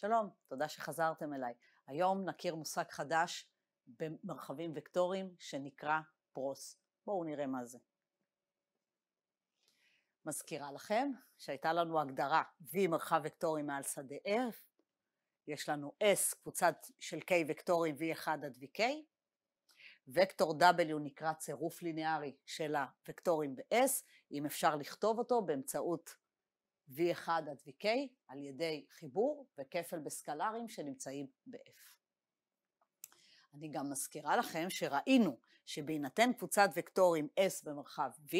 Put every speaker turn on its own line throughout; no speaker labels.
שלום, תודה שחזרתם אליי. היום נכיר מושג חדש במרחבים וקטוריים שנקרא פרוס. בואו נראה מה זה. מזכירה לכם שהייתה לנו הגדרה V מרחב וקטורי מעל שדה F, יש לנו S קבוצה של K וקטורים V1 עד VK, וקטור W נקרא צירוף ליניארי של הוקטורים ב-S, אם אפשר לכתוב אותו באמצעות V1 עד VK על ידי חיבור וכפל בסקלרים שנמצאים ב-F. אני גם מזכירה לכם שראינו שבהינתן קבוצת וקטורים S במרחב V,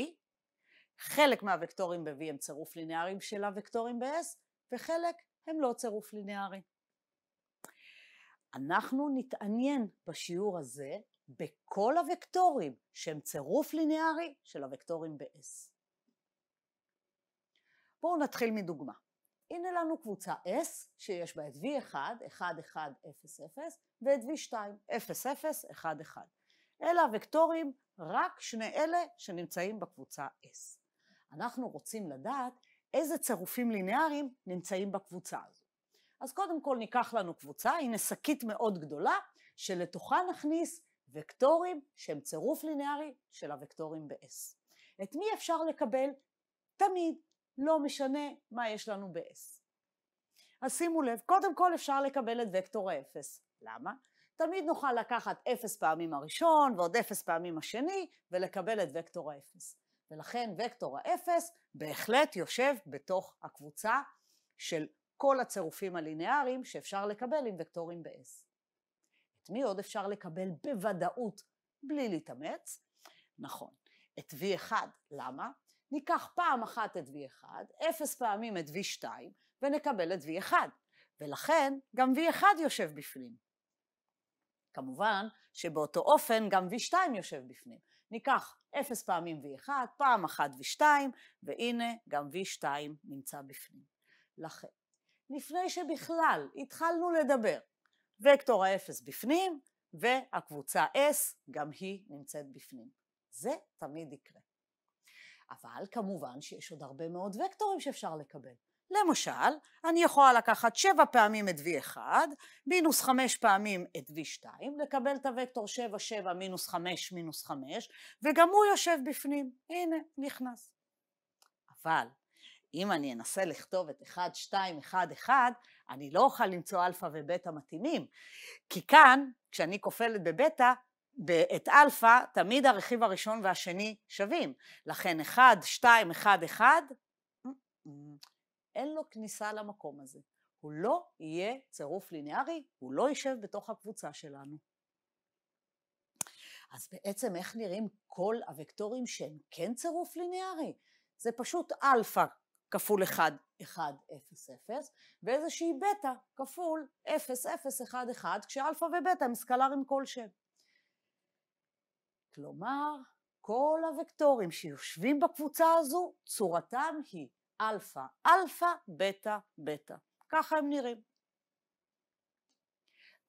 חלק מהוקטורים ב-V הם צירוף לינארי של הוקטורים ב-S, וחלק הם לא צירוף לינארי. אנחנו נתעניין בשיעור הזה בכל הוקטורים שהם צירוף לינארי של הוקטורים ב-S. בואו נתחיל מדוגמה. הנה לנו קבוצה S שיש בה את V1, 1, 1, 0, 0 ואת V2, 0, 0, 1, 1. אלה הוקטורים, רק שני אלה שנמצאים בקבוצה S. אנחנו רוצים לדעת איזה צירופים לינאריים נמצאים בקבוצה הזו. אז קודם כל ניקח לנו קבוצה, הנה שקית מאוד גדולה, שלתוכה נכניס וקטורים שהם צירוף לינארי של הוקטורים ב-S. את מי אפשר לקבל? תמיד לא משנה מה יש לנו ב-S. אז שימו לב, קודם כל אפשר לקבל את וקטור האפס. למה? תמיד נוכל לקחת אפס פעמים הראשון ועוד אפס פעמים השני ולקבל את וקטור האפס. ולכן וקטור האפס בהחלט יושב בתוך הקבוצה של כל הצירופים הלינאריים שאפשר לקבל עם וקטורים ב-S. את מי עוד אפשר לקבל בוודאות בלי להתאמץ? נכון, את V1. למה? ניקח פעם אחת את V1, אפס פעמים את V2, ונקבל את V1. ולכן גם V1 יושב בפנים. כמובן שבאותו אופן גם V2 יושב בפנים. ניקח אפס פעמים V1, פעם אחת V2, והנה גם V2 נמצא בפנים. לכן, לפני שבכלל התחלנו לדבר, וקטור האפס בפנים, והקבוצה S גם היא נמצאת בפנים. זה תמיד יקרה. אבל כמובן שיש עוד הרבה מאוד וקטורים שאפשר לקבל. למשל, אני יכולה לקחת 7 פעמים את V1, מינוס 5 פעמים את V2, לקבל את הוקטור 7, 7, מינוס 5, מינוס 5, וגם הוא יושב בפנים. הנה, נכנס. אבל אם אני אנסה לכתוב את 1, 2, 1, 1, אני לא אוכל למצוא אלפא ובטא מתאימים. כי כאן, כשאני כופלת בבטא, את אלפא תמיד הרכיב הראשון והשני שווים, לכן 1, 2, 1, 1, אין לו כניסה למקום הזה. הוא לא יהיה צירוף ליניארי, הוא לא יישב בתוך הקבוצה שלנו. אז בעצם איך נראים כל הוקטורים שהם כן צירוף ליניארי? זה פשוט אלפא כפול 1, 1, 0, 0, ואיזושהי בטא כפול 0, 0, 1, 1, כשאלפא ובטא הם סקלרים כלשהם. כלומר, כל הוקטורים שיושבים בקבוצה הזו, צורתם היא אלפא אלפא, בטא בטא. ככה הם נראים.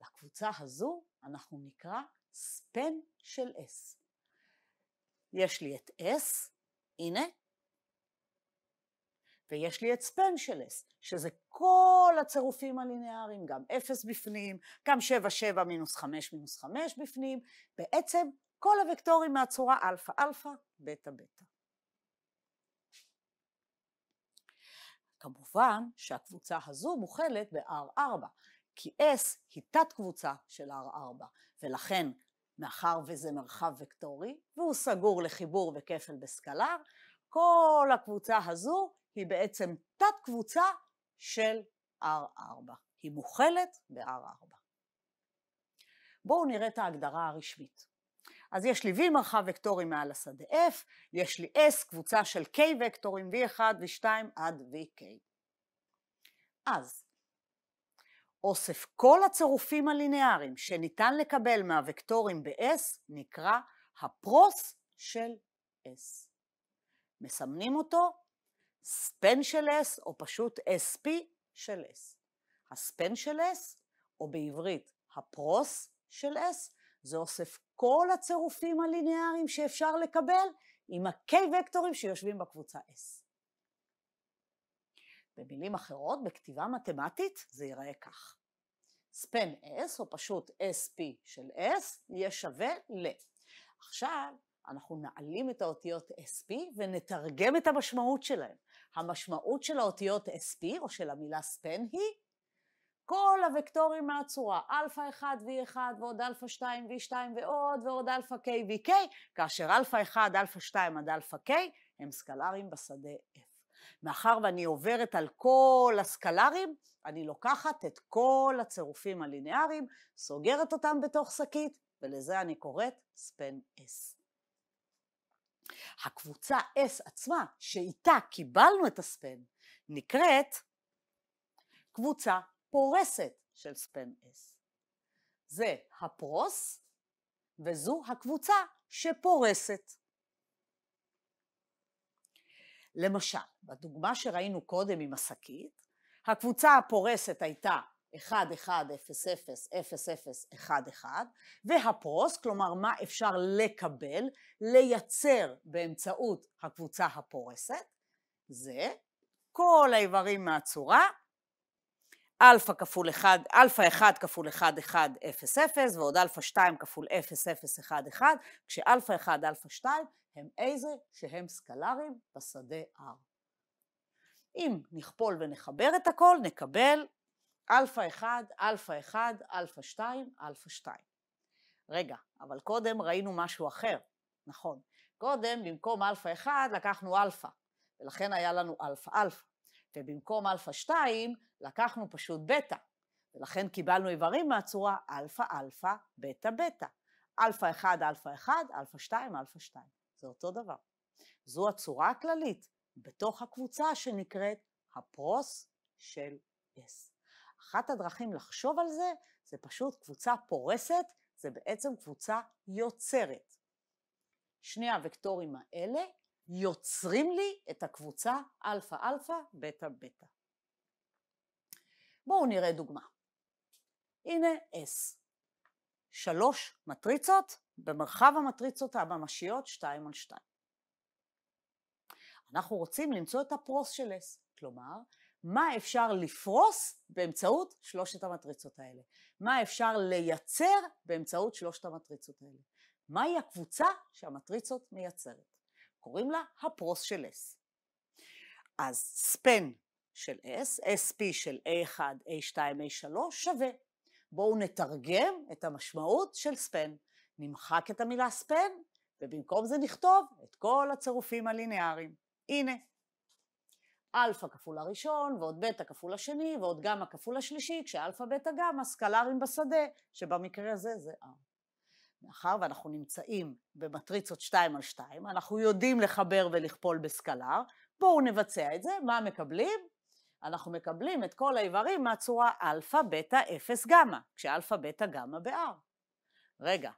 לקבוצה הזו אנחנו נקרא ספן של S. יש לי את S, הנה, ויש לי את ספן של S, שזה כל הצירופים הליניאריים, גם 0 בפנים, גם 7, 7 מינוס 5 מינוס 5 בפנים, בעצם כל הוקטורים מהצורה אלפא אלפא, בטא בטא. כמובן שהקבוצה הזו מוכלת ב-R4, כי S היא תת-קבוצה של R4, ולכן מאחר וזה מרחב וקטורי, והוא סגור לחיבור וכפל בסקלר, כל הקבוצה הזו היא בעצם תת-קבוצה של R4. היא מוכלת ב-R4. בואו נראה את ההגדרה הרשמית. אז יש לי V מרחב וקטורים מעל השדה F, יש לי S קבוצה של K וקטורים V1, V2 עד VK. אז אוסף כל הצירופים הליניאריים שניתן לקבל מהוקטורים ב-S נקרא הפרוס של S. מסמנים אותו ספן של S או פשוט SP של S. הספן של S, או בעברית הפרוס של S, זה אוסף כל הצירופים הליניאריים שאפשר לקבל עם ה-K-וקטורים שיושבים בקבוצה S. במילים אחרות, בכתיבה מתמטית זה ייראה כך. ספן S, או פשוט SP של S, יהיה שווה ל. עכשיו, אנחנו נעלים את האותיות SP ונתרגם את המשמעות שלהן. המשמעות של האותיות SP, או של המילה ספן, היא כל הוקטורים מהצורה, Alpha 1 v1 ועוד Alpha 2 v2 ועוד ועוד Alpha k vk, כאשר Alpha 1, Alpha 2 עד Alpha k הם סקלרים בשדה f. מאחר ואני עוברת על כל הסקלרים, אני לוקחת את כל הצירופים הליניאריים, סוגרת אותם בתוך שקית, ולזה אני קוראת ספן S. הקבוצה S עצמה, שאיתה קיבלנו את הספן, נקראת קבוצה פורסת של ספן S. זה הפרוס וזו הקבוצה שפורסת. למשל, בדוגמה שראינו קודם עם השקית, הקבוצה הפורסת הייתה 1, והפרוס, כלומר מה אפשר לקבל, לייצר באמצעות הקבוצה הפורסת, זה כל האיברים מהצורה אלפא כפול 1, אלפא 1 כפול 1, 1, 0, 0, ועוד אלפא 2 כפול 0, 0, 1, 1, כשאלפא 1, אלפא 2 הם איזה שהם סקלרים בשדה R. אם נכפול ונחבר את הכל, נקבל אלפא 1, אלפא 1, אלפא 2, אלפא 2. רגע, אבל קודם ראינו משהו אחר, נכון. קודם, במקום אלפא 1, לקחנו אלפא, ולכן היה לנו אלפא אלפא. ובמקום אלפא 2 לקחנו פשוט בטא, ולכן קיבלנו איברים מהצורה אלפא אלפא בטא בטא. אלפא 1 אלפא 1, אלפא 2 אלפא 2. זה אותו דבר. זו הצורה הכללית בתוך הקבוצה שנקראת הפרוס של S. אחת הדרכים לחשוב על זה, זה פשוט קבוצה פורסת, זה בעצם קבוצה יוצרת. שני הוקטורים האלה יוצרים לי את הקבוצה אלפא אלפא בטא בטא. בואו נראה דוגמה. הנה S, שלוש מטריצות במרחב המטריצות הממשיות 2 על 2. אנחנו רוצים למצוא את הפרוס של S, כלומר, מה אפשר לפרוס באמצעות שלושת המטריצות האלה? מה אפשר לייצר באמצעות שלושת המטריצות האלה? מהי הקבוצה שהמטריצות מייצרת? קוראים לה הפרוס של S. אז ספן של S, SP של A1, A2, A3 שווה. בואו נתרגם את המשמעות של ספן. נמחק את המילה ספן, ובמקום זה נכתוב את כל הצירופים הליניאריים. הנה, אלפא כפול הראשון, ועוד בטא כפול השני, ועוד גמא כפול השלישי, כשאלפא בטא גמא סקלרים בשדה, שבמקרה הזה זה R. מאחר ואנחנו נמצאים במטריצות 2 על 2, אנחנו יודעים לחבר ולכפול בסקלר, בואו נבצע את זה, מה מקבלים? אנחנו מקבלים את כל האיברים מהצורה Alpha, Beta, 0, Gamma, כש-Alpha, Beta, Gamma ב-R. רגע,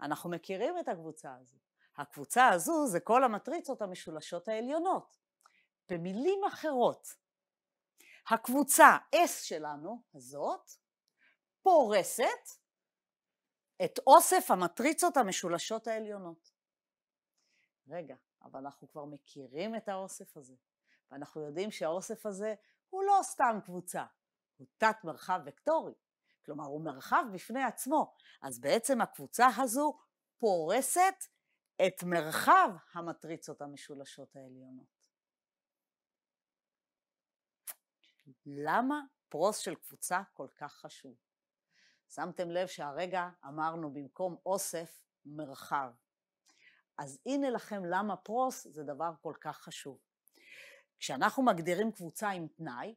אנחנו מכירים את הקבוצה הזו. הקבוצה הזו זה כל המטריצות המשולשות העליונות. במילים אחרות, הקבוצה S שלנו, הזאת, פורסת את אוסף המטריצות המשולשות העליונות. רגע, אבל אנחנו כבר מכירים את האוסף הזה, ואנחנו יודעים שהאוסף הזה הוא לא סתם קבוצה, הוא תת מרחב וקטורי, כלומר הוא מרחב בפני עצמו, אז בעצם הקבוצה הזו פורסת את מרחב המטריצות המשולשות העליונות. למה פרוס של קבוצה כל כך חשוב? שמתם לב שהרגע אמרנו במקום אוסף, מרחב. אז הנה לכם למה פרוס זה דבר כל כך חשוב. כשאנחנו מגדירים קבוצה עם תנאי,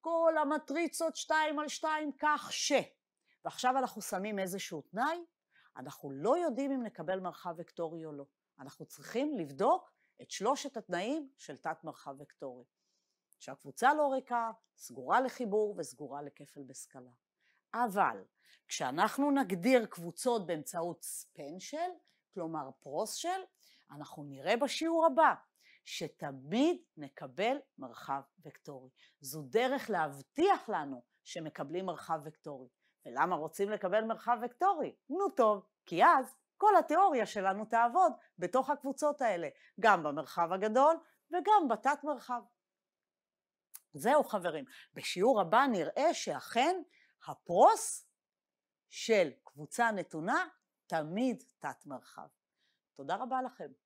כל המטריצות 2 על 2 כך ש... ועכשיו אנחנו שמים איזשהו תנאי, אנחנו לא יודעים אם נקבל מרחב וקטורי או לא. אנחנו צריכים לבדוק את שלושת התנאים של תת מרחב וקטורי. שהקבוצה לא ריקה, סגורה לחיבור וסגורה לכפל בסקלה. אבל כשאנחנו נגדיר קבוצות באמצעות ספן של, כלומר פרוס של, אנחנו נראה בשיעור הבא שתמיד נקבל מרחב וקטורי. זו דרך להבטיח לנו שמקבלים מרחב וקטורי. ולמה רוצים לקבל מרחב וקטורי? נו טוב, כי אז כל התיאוריה שלנו תעבוד בתוך הקבוצות האלה, גם במרחב הגדול וגם בתת מרחב. זהו חברים, בשיעור הבא נראה שאכן הפרוס של קבוצה נתונה תמיד תת מרחב. תודה רבה לכם.